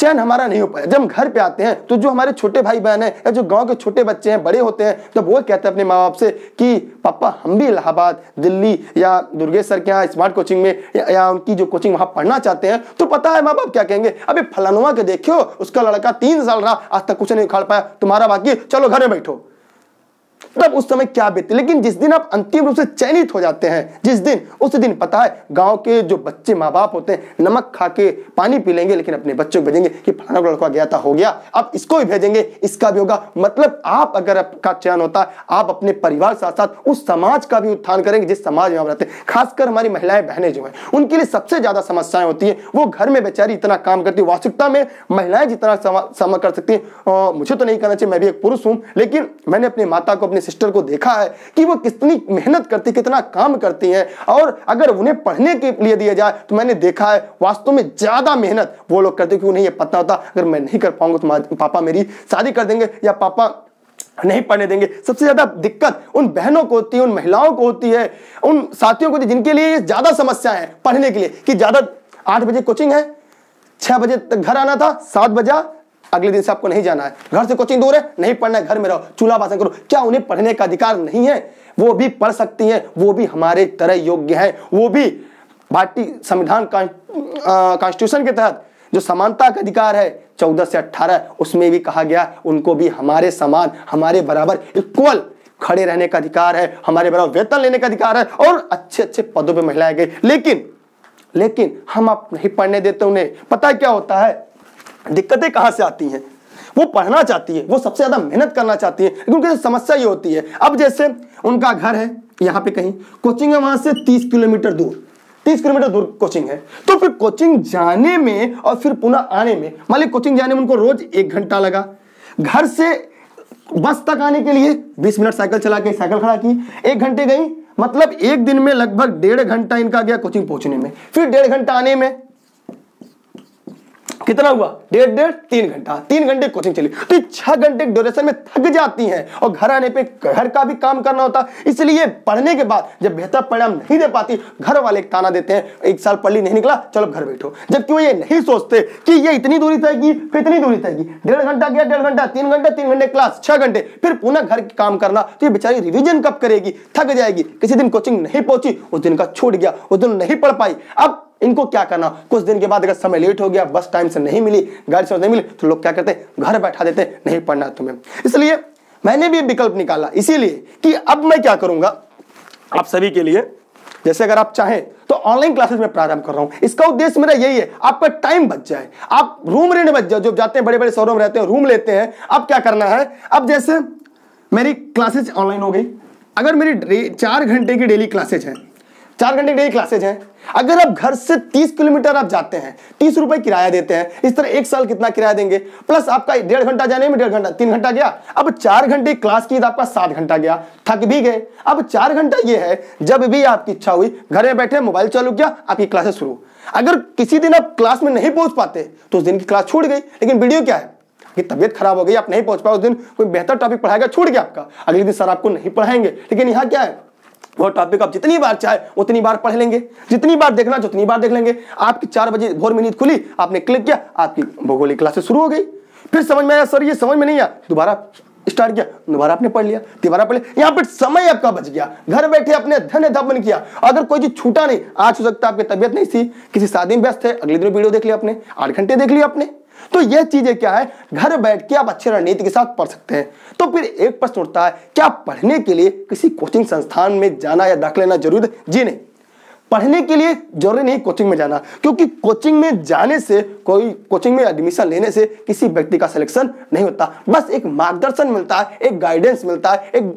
चैन हमारा नहीं हो पाया जब हम घर पे आते हैं तो जो हमारे छोटे भाई बहन है या जो गाँव के छोटे बच्चे हैं बड़े होते हैं तो वो कहते हैं अपने माँ बाप से कि पापा हम भी इलाहाबाद दिल्ली या दुर्गेश सर के यहाँ स्मार्ट कोचिंग में या, या उनकी जो कोचिंग वहाँ पढ़ना चाहते हैं तो पता है माँ बाप क्या कहेंगे अभी फलानुआ के देखियो उसका लड़का तीन साल रहा आज तक कुछ नहीं उखाड़ पाया तुम्हारा बाकी चलो घर में बैठो तब उस समय क्या बीते लेकिन जिस दिन आप अंतिम रूप से चयनित हो जाते हैं जिस दिन उस दिन पता है गांव के जो बच्चे माँ बाप होते हैं नमक खा के पानी पी लेंगे लेकिन अपने बच्चों को भेजेंगे कि फलाना लड़का गया था हो गया अब इसको भी भेजेंगे इसका भी होगा मतलब आप अगर आपका चयन होता आप अपने परिवार साथ साथ उस समाज का भी उत्थान करेंगे जिस समाज में आप रहते हैं खासकर हमारी महिलाएं बहनें जो हैं उनके लिए सबसे ज्यादा समस्याएं होती है वो घर में बेचारी इतना काम करती है वास्तविकता में महिलाएं जितना समा कर सकती है मुझे तो नहीं करना चाहिए मैं भी एक पुरुष हूं लेकिन मैंने अपनी माता को अपने सिस्टर को देखा है कि वो कितनी मेहनत करती कितना काम करती हैं और अगर उन्हें पढ़ने के लिए दिया जाए तो मैंने देखा है वास्तव में ज़्यादा मेहनत वो लोग करते क्योंकि उन्हें ये पता होता अगर मैं नहीं कर पाऊंगा तो पापा मेरी शादी कर देंगे या पापा नहीं पढ़ने देंगे सबसे ज्यादा दिक्कत उन बहनों को होती है उन महिलाओं को होती है उन साथियों को होती है जिनके लिए ज्यादा समस्या है पढ़ने के लिए कि ज्यादा आठ बजे कोचिंग है छह बजे तक घर आना था सात बजा अगले दिन से आपको नहीं जाना है घर से कोचिंग दूर है नहीं पढ़ना है घर में रहो चूल्हा भाषण करो क्या उन्हें पढ़ने का अधिकार नहीं है वो भी पढ़ सकती हैं वो भी हमारे तरह योग्य हैं वो भी भारतीय संविधान कॉन्स्टिट्यूशन के तहत जो समानता का अधिकार है चौदह से अट्ठारह उसमें भी कहा गया उनको भी हमारे समान हमारे बराबर इक्वल खड़े रहने का अधिकार है हमारे बराबर वेतन लेने का अधिकार है और अच्छे अच्छे पदों पर महिलाएं गई लेकिन लेकिन हम आप नहीं पढ़ने देते उन्हें पता क्या होता है दिक्कतें कहां से आती हैं वो पढ़ना चाहती है वो सबसे ज़्यादा मेहनत करना चाहती है लेकिन उनकी समस्या ये होती है अब जैसे उनका घर है यहाँ पे कहीं कोचिंग है वहां से तीस किलोमीटर दूर तीस किलोमीटर दूर कोचिंग है तो फिर कोचिंग जाने में और फिर पुनः आने में मान ली कोचिंग जाने में उनको रोज एक घंटा लगा घर से बस तक आने के लिए बीस मिनट साइकिल चला के साइकिल खड़ा की एक घंटे गई मतलब एक दिन में लगभग डेढ़ घंटा इनका गया कोचिंग पहुंचने में फिर डेढ़ घंटा आने में कितना हुआ डेढ़ डेढ़ तीन घंटा तीन घंटे कोचिंग चली तो छह घंटे ड्यूरेशन में थक जाती हैं और घर आने पे घर का भी काम करना होता इसलिए पढ़ने के बाद जब बेहतर परिणाम नहीं दे पाती घर वाले एक ताना देते हैं एक साल पढ़ ली नहीं निकला चलो घर बैठो जबकि वो ये नहीं सोचते कि ये इतनी दूरी तय की फिर इतनी दूरी तय की डेढ़ घंटा गया डेढ़ घंटा तीन घंटे तीन घंटे क्लास छह घंटे फिर पुनः घर काम करना तो ये बेचारी रिविजन कब करेगी थक जाएगी किसी दिन कोचिंग नहीं पहुंची उस दिन का छूट गया उस दिन नहीं पढ़ पाई अब इनको क्या करना कुछ दिन के बाद अगर समय लेट हो गया बस टाइम से नहीं मिली गाड़ी से नहीं मिली तो लोग क्या करते घर बैठा देते नहीं पढ़ना तुम्हें इसलिए मैंने भी विकल्प निकाला इसीलिए कि अब मैं क्या करूंगा आप सभी के लिए जैसे अगर आप चाहें तो ऑनलाइन क्लासेस में प्रारंभ कर रहा हूं इसका उद्देश्य मेरा यही है आपका टाइम बच जाए आप रूम रेंट बच जाए जो जाते हैं बड़े बड़े शोरूम रहते हैं रूम लेते हैं अब क्या करना है अब जैसे मेरी क्लासेज ऑनलाइन हो गई अगर मेरी चार घंटे की डेली क्लासेज है चार घंटे डेली क्लासेज हैं अगर आप घर से तीस किलोमीटर आप जाते हैं तीस रुपए किराया देते हैं इस तरह एक साल कितना किराया देंगे प्लस आपका डेढ़ घंटा जाने में डेढ़ घंटा तीन घंटा गया अब चार घंटे क्लास की आपका सात घंटा गया थक भी गए अब चार घंटा ये है जब भी आपकी इच्छा हुई घर में बैठे मोबाइल चालू किया आपकी क्लासेस शुरू अगर किसी दिन आप क्लास में नहीं पहुंच पाते तो उस दिन की क्लास छूट गई लेकिन वीडियो क्या है कि तबियत खराब हो गई आप नहीं पहुंच पाए उस दिन कोई बेहतर टॉपिक पढ़ाएगा छूट गया आपका अगले दिन सर आपको नहीं पढ़ाएंगे लेकिन यहाँ क्या है वह टॉपिक आप जितनी बार चाहे उतनी बार पढ़ लेंगे जितनी बार देखना जितनी बार देख लेंगे आपकी चार बजे भोर में नींद खुली आपने क्लिक किया आपकी भूगोलिक क्लासेस शुरू हो गई फिर समझ में आया सर ये समझ में नहीं आया दोबारा स्टार्ट किया दोबारा आपने पढ़ लिया दोबारा पढ़ लिया यहाँ पर समय आपका बच गया घर बैठे अपने धन धमन किया अगर कोई चीज छूटा नहीं आज हो सकता आपकी तबियत नहीं थी किसी शादी में व्यस्त है अगले दिन वीडियो देख लिया आपने आठ घंटे देख लिया आपने तो यह चीजें क्या है घर बैठ के आप अच्छे रणनीति के साथ पढ़ सकते हैं तो फिर एक प्रश्न उठता है क्या पढ़ने के लिए किसी कोचिंग संस्थान में जाना या दाखिल लेना जरूरी है जी नहीं पढ़ने के लिए जरूरी नहीं कोचिंग में जाना क्योंकि कोचिंग में जाने से कोई कोचिंग में एडमिशन लेने से किसी व्यक्ति का सिलेक्शन नहीं होता बस एक मार्गदर्शन मिलता है एक गाइडेंस मिलता है एक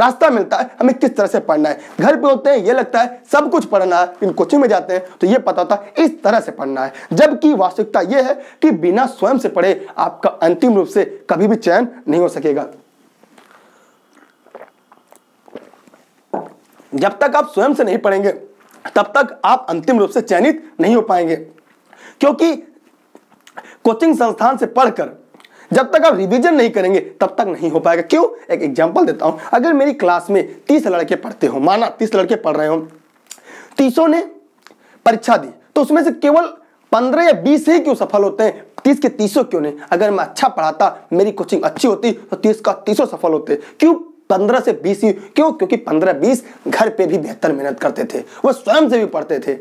रास्ता मिलता है हमें किस तरह से पढ़ना है घर पे होते हैं ये लगता है सब कुछ पढ़ना है इन कोचिंग में जाते हैं तो ये पता होता है इस तरह से पढ़ना है जबकि वास्तविकता ये है कि बिना स्वयं से पढ़े आपका अंतिम रूप से कभी भी चयन नहीं हो सकेगा जब तक आप स्वयं से नहीं पढ़ेंगे तब तक आप अंतिम रूप से चयनित नहीं हो पाएंगे क्योंकि कोचिंग संस्थान से पढ़कर जब तक आप रिविजन नहीं करेंगे तब तक नहीं हो पाएगा क्यों एक एग्जाम्पल देता हूं अगर मेरी क्लास में तीस लड़के पढ़ते हो माना तीस लड़के पढ़ रहे हो तीसों ने परीक्षा दी तो उसमें से केवल पंद्रह या बीस ही क्यों सफल होते हैं तीस के तीसों क्यों नहीं अगर मैं अच्छा पढ़ाता मेरी कोचिंग अच्छी होती तो तीस का तीसों सफल होते क्यों पंद्रह से बीस ही क्यों क्योंकि पंद्रह बीस घर पे भी बेहतर मेहनत करते थे वो स्वयं से भी पढ़ते थे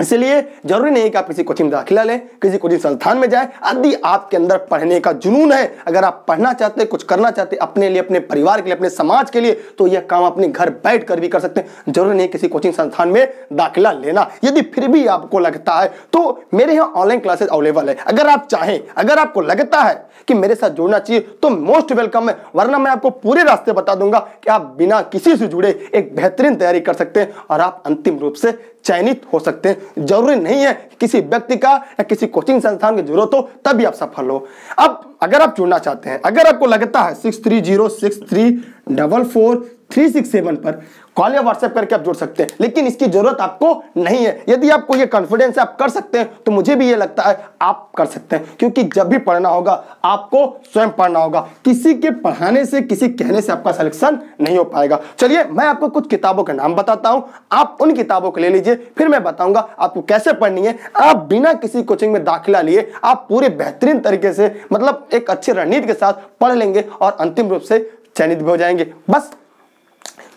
इसलिए जरूरी नहीं कि आप किसी कोचिंग में दाखिला लें किसी कोचिंग संस्थान में जाए यदि आपके अंदर पढ़ने का जुनून है अगर आप पढ़ना चाहते हैं कुछ करना चाहते हैं अपने लिए अपने परिवार के लिए अपने समाज के लिए तो यह काम अपने घर बैठ कर भी कर सकते हैं जरूरी नहीं किसी कोचिंग संस्थान में दाखिला लेना यदि फिर भी आपको लगता है तो मेरे यहाँ ऑनलाइन क्लासेस अवेलेबल है अगर आप चाहें अगर आपको लगता है कि मेरे साथ जुड़ना चाहिए तो मोस्ट वेलकम है वरना मैं आपको पूरे रास्ते बता दूंगा कि आप बिना किसी से जुड़े एक बेहतरीन तैयारी कर सकते हैं और आप अंतिम रूप से चयनित हो सकते हैं जरूरी नहीं है किसी व्यक्ति का या किसी कोचिंग संस्थान की जरूरत हो तभी आप सफल हो अब अगर आप जुड़ना चाहते हैं अगर आपको लगता है six three zero six three double four three six seven पर कॉल या व्हाट्सएप करके आप जुड़ सकते हैं लेकिन इसकी जरूरत आपको नहीं है यदि आपको ये कॉन्फिडेंस आप कर सकते हैं तो मुझे भी ये लगता है आप कर सकते हैं क्योंकि जब भी पढ़ना होगा आपको स्वयं पढ़ना होगा किसी के पढ़ाने से किसी कहने से आपका सिलेक्शन नहीं हो पाएगा चलिए मैं आपको कुछ किताबों के नाम बताता हूँ आप उन किताबों को ले लीजिए फिर मैं बताऊंगा आपको कैसे पढ़नी है आप बिना किसी कोचिंग में दाखिला लिए आप पूरे बेहतरीन तरीके से मतलब एक अच्छी रणनीति के साथ पढ़ लेंगे और अंतिम रूप से चयनित भी हो जाएंगे बस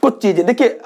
कुछ चीजें देखिए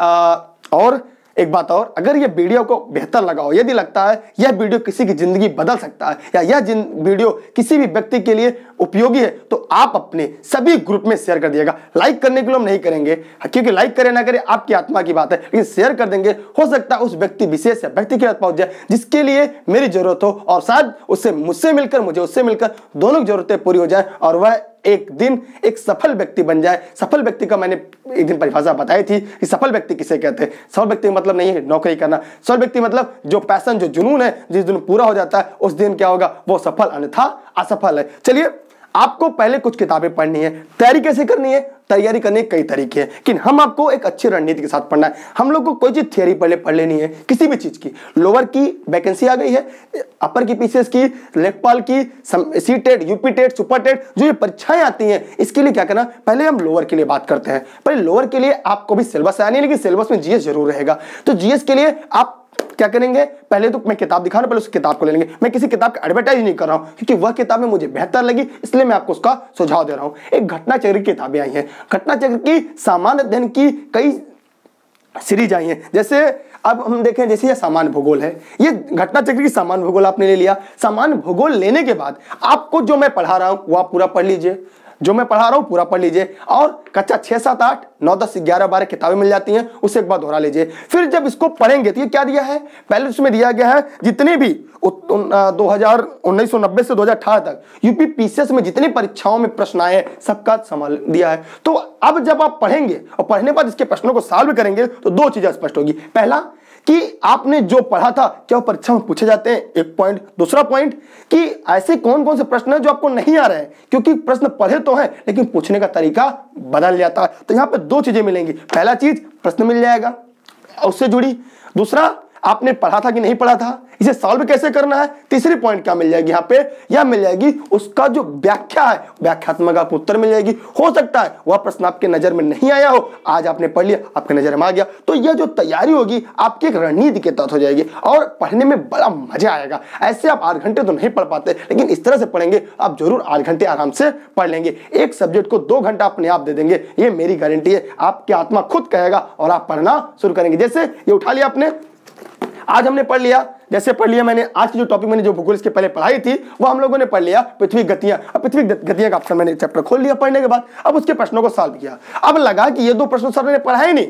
और एक बात और अगर ये वीडियो को बेहतर लगा हो यदि लगता है यह वीडियो किसी की जिंदगी बदल सकता है या यह वीडियो किसी भी व्यक्ति के लिए उपयोगी है तो आप अपने सभी ग्रुप में शेयर कर दिएगा लाइक करने के लिए हम नहीं करेंगे क्योंकि लाइक करें ना करें आपकी आत्मा की बात है लेकिन शेयर कर देंगे हो सकता है उस व्यक्ति विशेष या व्यक्ति के पहुंच जाए जिसके लिए मेरी जरूरत हो और शायद उससे मुझसे मिलकर मुझे उससे मिलकर दोनों की जरूरतें पूरी हो जाए और वह एक दिन एक सफल व्यक्ति बन जाए सफल व्यक्ति का मैंने एक दिन परिभाषा बताई थी कि सफल व्यक्ति किसे कहते हैं सफल व्यक्ति मतलब नहीं है नौकरी करना सफल व्यक्ति मतलब जो पैसन जो जुनून है जिस दिन पूरा हो जाता है उस दिन क्या होगा वो सफल अन्यथा असफल है चलिए आपको पहले कुछ किताबें पढ़नी है तैयारी कैसे करनी है तैयारी करने के कई तरीके हैं कि हम आपको एक अच्छी रणनीति के साथ पढ़ना है हम लोग को कोई चीज़ थियोरी पहले पढ़ लेनी है किसी भी चीज़ की लोअर की वैकेंसी आ गई है अपर की पीसीएस की लेखपाल की C TET UP TET super TET जो ये परीक्षाएं आती हैं इसके लिए क्या करना पहले हम लोअर के लिए बात करते हैं पहले लोअर के लिए आपको भी सिलेबस आया नहीं लेकिन सिलेबस में जीएस जरूर रहेगा तो जीएस के लिए आप क्या करेंगे पहले तो मैं किताब दिखा रहा हूं पहले उस किताब को ले लेंगे मैं किसी किताब का एडवर्टाइज नहीं कर रहा हूं क्योंकि वह किताब में मुझे बेहतर लगी इसलिए मैं आपको उसका सुझाव दे रहा हूं एक घटना चक्र की किताबें आई हैं चक्र की सामान्य अध्ययन की कई सीरीज आई हैं जैसे अब हम देखें जैसे यह सामान्य भूगोल है ये घटना चक्र की सामान्य भूगोल आपने ले लिया सामान्य भूगोल लेने के बाद आपको जो मैं पढ़ा रहा हूं वो आप पूरा पढ़ लीजिए जो मैं पढ़ा रहा हूँ पूरा पढ़ लीजिए और कक्षा छः सात आठ नौ दस ग्यारह बारह किताबें मिल जाती हैं उसे एक बार दोहरा लीजिए फिर जब इसको पढ़ेंगे तो ये क्या दिया है पहले उसमें तो दिया गया है जितने भी दो हजार उन्नीस सौ नब्बे से दो हजार अठारह तक यूपी पीसीएस में जितनी परीक्षाओं में प्रश्न आए सबका समाल दिया है तो अब जब आप पढ़ेंगे और पढ़ने के बाद इसके प्रश्नों को सॉल्व करेंगे तो दो चीजें स्पष्ट होगी पहला कि आपने जो पढ़ा था क्या वो परीक्षा में पूछे जाते हैं एक पॉइंट दूसरा पॉइंट कि ऐसे कौन कौन से प्रश्न है जो आपको नहीं आ रहे हैं क्योंकि प्रश्न पढ़े तो हैं लेकिन पूछने का तरीका बदल जाता है तो यहां पर दो चीजें मिलेंगी पहला चीज प्रश्न मिल जाएगा उससे जुड़ी दूसरा आपने पढ़ा था कि नहीं पढ़ा था इसे सॉल्व कैसे करना है तीसरी पॉइंट क्या मिल जाएगी यहाँ पे यह मिल जाएगी उसका जो व्याख्या है व्याख्यात्मक आपको उत्तर मिल जाएगी हो सकता है वह प्रश्न आपके नजर में नहीं आया हो आज आपने पढ़ लिया आपके नजर में आ गया तो यह जो तैयारी होगी आपकी एक रणनीति के तहत हो जाएगी और पढ़ने में बड़ा मजा आएगा ऐसे आप आठ घंटे तो नहीं पढ़ पाते लेकिन इस तरह से पढ़ेंगे आप जरूर आठ घंटे आराम से पढ़ लेंगे एक सब्जेक्ट को दो घंटा अपने आप दे देंगे ये मेरी गारंटी है आपकी आत्मा खुद कहेगा और आप पढ़ना शुरू करेंगे जैसे ये उठा लिया आपने आज हमने पढ़ लिया जैसे पढ़ लिया मैंने आज की जो टॉपिक मैंने जो भूगोल इसके पहले पढ़ाई थी वो हम लोगों ने पढ़ लिया पृथ्वी गतियां अब पृथ्वी गतियां का ऑप्शन मैंने चैप्टर खोल लिया पढ़ने के बाद अब उसके प्रश्नों को सॉल्व किया अब लगा कि ये दो प्रश्न सर ने पढ़ाए नहीं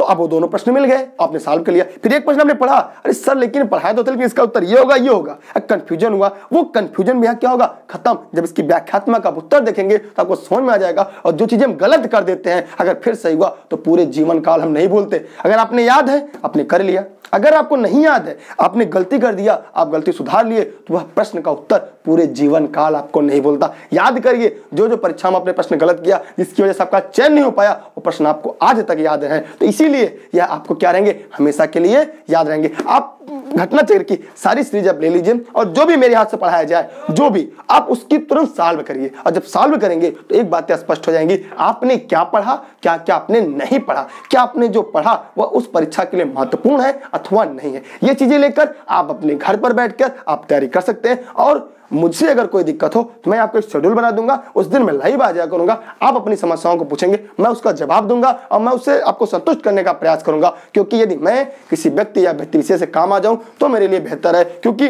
तो आप वो दोनों प्रश्न मिल गए आपने सॉल्व कर लिया फिर एक प्रश्न आपने पढ़ा अरे सर लेकिन पढ़ाया तो लेकिन इसका उत्तर ये होगा ये होगा कंफ्यूजन हुआ वो कंफ्यूजन भी क्या होगा खत्म जब इसकी व्याख्यात्मक आप उत्तर देखेंगे तो आपको समझ में आ जाएगा और जो चीजें हम गलत कर देते हैं अगर फिर सही हुआ तो पूरे जीवन काल हम नहीं भूलते अगर आपने याद है आपने कर लिया अगर आपको नहीं याद है आपने गलती कर दिया आप गलती सुधार लिए तो वह प्रश्न का उत्तर पूरे जीवन काल आपको नहीं बोलता याद करिए जो जो परीक्षा में आपने प्रश्न गलत किया जिसकी वजह से आपका चयन नहीं हो पाया वो प्रश्न आपको आज तक याद है तो इसीलिए इसीलिए यह आपको क्या रहेंगे हमेशा के लिए याद रहेंगे आप घटना चक्र की सारी सीरीज आप ले लीजिए और जो भी मेरे हाथ से पढ़ाया जाए जो भी आप उसकी तुरंत सॉल्व करिए और जब सॉल्व करेंगे तो एक बात स्पष्ट हो जाएंगी आपने क्या पढ़ा क्या क्या आपने नहीं पढ़ा क्या आपने जो पढ़ा वह उस परीक्षा के लिए महत्वपूर्ण है अथवा नहीं है ये चीजें लेकर आप अपने घर पर बैठकर आप तैयारी कर सकते हैं और मुझसे अगर कोई दिक्कत हो तो मैं आपको एक शेड्यूल बना दूंगा उस दिन मैं लाइव आ जाया करूंगा आप अपनी समस्याओं को पूछेंगे मैं उसका जवाब दूंगा और मैं उससे आपको संतुष्ट करने का प्रयास करूंगा क्योंकि यदि मैं किसी व्यक्ति या व्यक्ति विषय से काम आ जाऊं तो मेरे लिए बेहतर है क्योंकि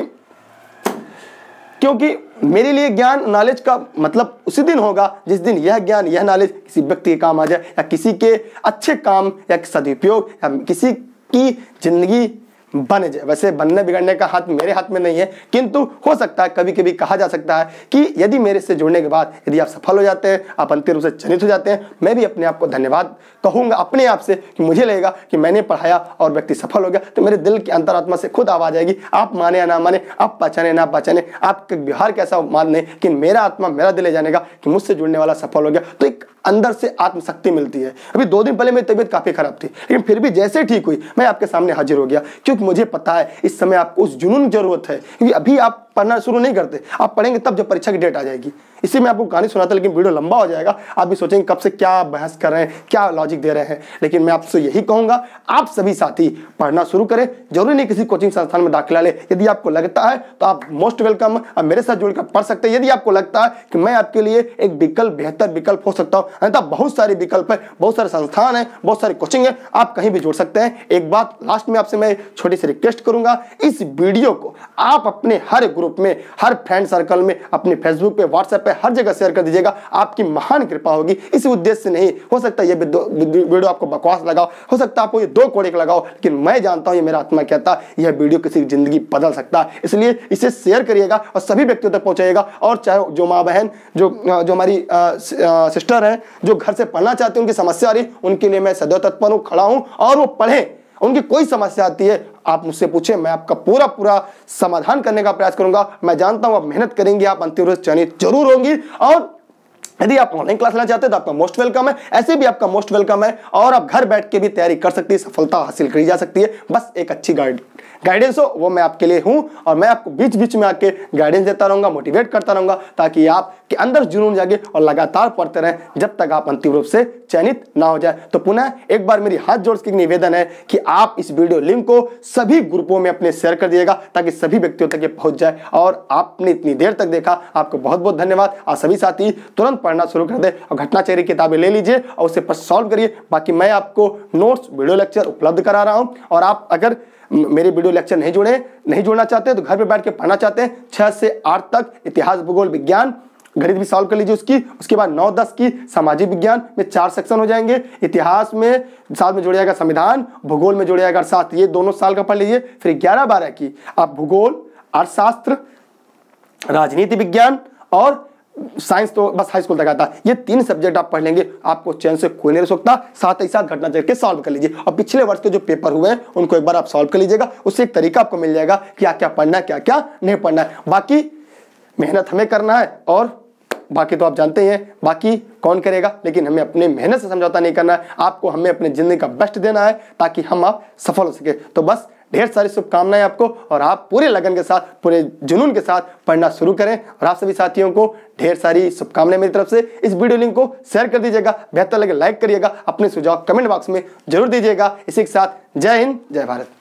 क्योंकि मेरे लिए ज्ञान नॉलेज का मतलब उसी दिन होगा जिस दिन यह ज्ञान यह नॉलेज किसी व्यक्ति के काम आ जाए या किसी के अच्छे काम या सदुपयोग या किसी की जिंदगी बन जाए वैसे बनने बिगड़ने का हाथ मेरे हाथ में नहीं है किंतु हो सकता है कभी कभी कहा जा सकता है कि यदि मेरे से जुड़ने के बाद यदि आप सफल हो जाते हैं आप अंतिम रूप से चलित हो जाते हैं मैं भी अपने आप को धन्यवाद कहूंगा अपने आप से कि मुझे लगेगा कि मैंने पढ़ाया और व्यक्ति सफल हो गया तो मेरे दिल की अंतरात्मा से खुद आवाज आएगी आप माने या ना माने आप पहचाने ना पहचाने आपके व्यवहार कैसा मानने कि मेरा आत्मा मेरा दिल जानेगा कि मुझसे जुड़ने वाला सफल हो गया तो एक अंदर से आत्मशक्ति मिलती है अभी दो दिन पहले मेरी तबीयत काफ़ी खराब थी लेकिन फिर भी जैसे ठीक हुई मैं आपके सामने हाजिर हो गया क्योंकि मुझे पता है इस समय आपको उस जुनून की जरूरत है क्योंकि अभी आप पढ़ना शुरू नहीं करते आप पढ़ेंगे तब जब परीक्षा की डेट आ जाएगी इसी में आपको कहानी सुनाता लेकिन वीडियो लंबा हो जाएगा आप भी सोचेंगे कब से क्या बहस कर रहे हैं क्या लॉजिक दे रहे हैं लेकिन मैं आपसे यही कहूंगा आप सभी साथी पढ़ना शुरू करें जरूरी नहीं किसी कोचिंग संस्थान में दाखिला ले यदि आपको लगता है तो आप मोस्ट वेलकम आप मेरे साथ जुड़कर पढ़ सकते हैं यदि आपको लगता है कि मैं आपके लिए एक विकल्प बेहतर विकल्प हो सकता हूँ अन्यथा बहुत सारे विकल्प है बहुत सारे संस्थान है बहुत सारी कोचिंग है आप कहीं भी जुड़ सकते हैं एक बात लास्ट में आपसे मैं छोटी सी रिक्वेस्ट करूंगा इस वीडियो को आप अपने हर ग्रुप ग्रुप में हर फ्रेंड सर्कल में अपने फेसबुक पे व्हाट्सएप पे हर जगह शेयर कर दीजिएगा आपकी महान कृपा होगी इसी उद्देश्य से नहीं हो सकता है ये वीडियो आपको बकवास लगाओ हो सकता है आपको ये दो कोड़े लगाओ लेकिन मैं जानता हूँ ये मेरा आत्मा कहता यह वीडियो किसी की जिंदगी बदल सकता है इसलिए इसे शेयर करिएगा और सभी व्यक्तियों तक पहुँचाएगा और चाहे जो माँ बहन जो जो हमारी सिस्टर है जो घर से पढ़ना चाहते हैं उनकी समस्या आ रही उनके लिए मैं सदैव तत्पर हूँ खड़ा हूँ और वो पढ़ें उनकी कोई समस्या आती है आप मुझसे पूछें मैं आपका पूरा पूरा समाधान करने का प्रयास करूंगा मैं जानता हूं आप मेहनत करेंगे आप अंतिम रूप चयनित जरूर होंगी और यदि आप ऑनलाइन क्लास लेना चाहते हैं तो आपका मोस्ट वेलकम है ऐसे भी आपका मोस्ट वेलकम है और आप घर बैठ के भी तैयारी कर सकती है सफलता हासिल करी जा सकती है बस एक अच्छी गाइड गाइडेंस हो वो मैं आपके लिए हूँ और मैं आपको बीच बीच में आके गाइडेंस देता रहूँगा मोटिवेट करता रहूँगा ताकि आपके अंदर जुनून जागे और लगातार पढ़ते रहें जब तक आप अंतिम रूप से चयनित ना हो जाए तो पुनः एक बार मेरी हाथ जोड़ के निवेदन है कि आप इस वीडियो लिंक को सभी ग्रुपों में अपने शेयर कर दिएगा ताकि सभी व्यक्तियों तक ये पहुँच जाए और आपने इतनी देर तक देखा आपको बहुत बहुत धन्यवाद और सभी साथी तुरंत पढ़ना शुरू कर दे और घटनाचारी किताबें ले लीजिए और उसे सॉल्व करिए बाकी मैं आपको नोट्स वीडियो लेक्चर उपलब्ध करा रहा हूँ और आप अगर मेरे वीडियो लेक्चर नहीं जुड़े नहीं जुड़ना चाहते तो घर पर बैठ के पढ़ना चाहते हैं छह से आठ तक इतिहास भूगोल विज्ञान गणित भी सॉल्व कर लीजिए उसकी उसके बाद नौ दस की सामाजिक विज्ञान में चार सेक्शन हो जाएंगे इतिहास में साथ में जुड़ेगा संविधान भूगोल में जुड़ेगा अर्थशास्त्र ये दोनों साल का पढ़ लीजिए फिर ग्यारह बारह की आप भूगोल अर्थशास्त्र राजनीति विज्ञान और साइंस तो बस हाई स्कूल तक आता है ये तीन सब्जेक्ट आप पढ़ लेंगे आपको चैन से कोई नहीं रह सकता साथ ही साथ घटना चल के सॉल्व कर लीजिए और पिछले वर्ष के जो पेपर हुए हैं उनको एक बार आप सॉल्व कर लीजिएगा उससे एक तरीका आपको मिल जाएगा क्या क्या पढ़ना है क्या क्या नहीं पढ़ना है बाकी मेहनत हमें करना है और बाकी तो आप जानते ही हैं बाकी कौन करेगा लेकिन हमें अपने मेहनत से समझौता नहीं करना है आपको हमें अपने ज़िंदगी का बेस्ट देना है ताकि हम आप सफल हो सके तो बस ढेर सारी शुभकामनाएं आपको और आप पूरे लगन के साथ पूरे जुनून के साथ पढ़ना शुरू करें और आप सभी साथियों को ढेर सारी शुभकामनाएं मेरी तरफ से इस वीडियो लिंक को शेयर कर दीजिएगा बेहतर लगे लाइक करिएगा अपने सुझाव कमेंट बॉक्स में जरूर दीजिएगा इसी के साथ जय हिंद जय भारत